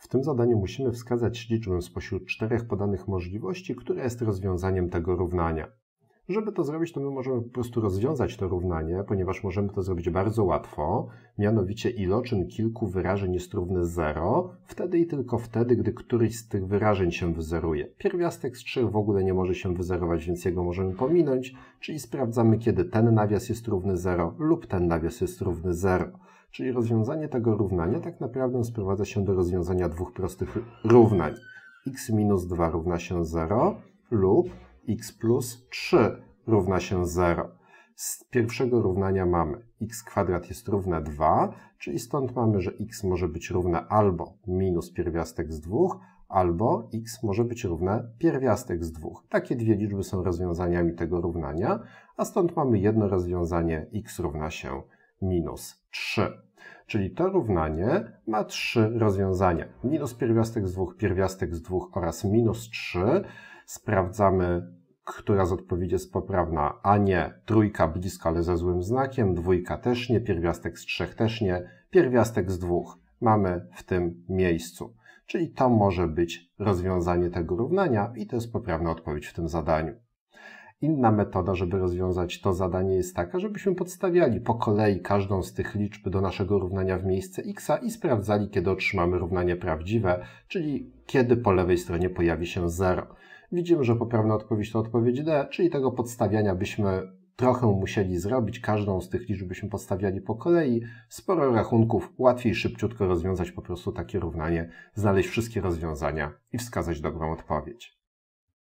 W tym zadaniu musimy wskazać liczbę spośród czterech podanych możliwości, która jest rozwiązaniem tego równania. Żeby to zrobić, to my możemy po prostu rozwiązać to równanie, ponieważ możemy to zrobić bardzo łatwo, mianowicie iloczyn kilku wyrażeń jest równy 0, wtedy i tylko wtedy, gdy któryś z tych wyrażeń się wyzeruje. Pierwiastek z 3 w ogóle nie może się wyzerować, więc jego możemy pominąć, czyli sprawdzamy, kiedy ten nawias jest równy 0 lub ten nawias jest równy 0. Czyli rozwiązanie tego równania tak naprawdę sprowadza się do rozwiązania dwóch prostych równań. x minus 2 równa się 0 lub x plus 3 równa się 0. Z pierwszego równania mamy x kwadrat jest równe 2, czyli stąd mamy, że x może być równe albo minus pierwiastek z 2, albo x może być równe pierwiastek z 2. Takie dwie liczby są rozwiązaniami tego równania, a stąd mamy jedno rozwiązanie x równa się minus 3. Czyli to równanie ma trzy rozwiązania. Minus pierwiastek z 2, pierwiastek z 2 oraz minus 3. Sprawdzamy, która z odpowiedzi jest poprawna, a nie trójka blisko, ale ze złym znakiem, dwójka też nie, pierwiastek z 3 też nie, pierwiastek z 2 mamy w tym miejscu. Czyli to może być rozwiązanie tego równania i to jest poprawna odpowiedź w tym zadaniu. Inna metoda, żeby rozwiązać to zadanie jest taka, żebyśmy podstawiali po kolei każdą z tych liczb do naszego równania w miejsce x i sprawdzali, kiedy otrzymamy równanie prawdziwe, czyli kiedy po lewej stronie pojawi się 0. Widzimy, że poprawna odpowiedź to odpowiedź D, czyli tego podstawiania byśmy trochę musieli zrobić, każdą z tych liczb byśmy podstawiali po kolei. Sporo rachunków, łatwiej szybciutko rozwiązać po prostu takie równanie, znaleźć wszystkie rozwiązania i wskazać dobrą odpowiedź.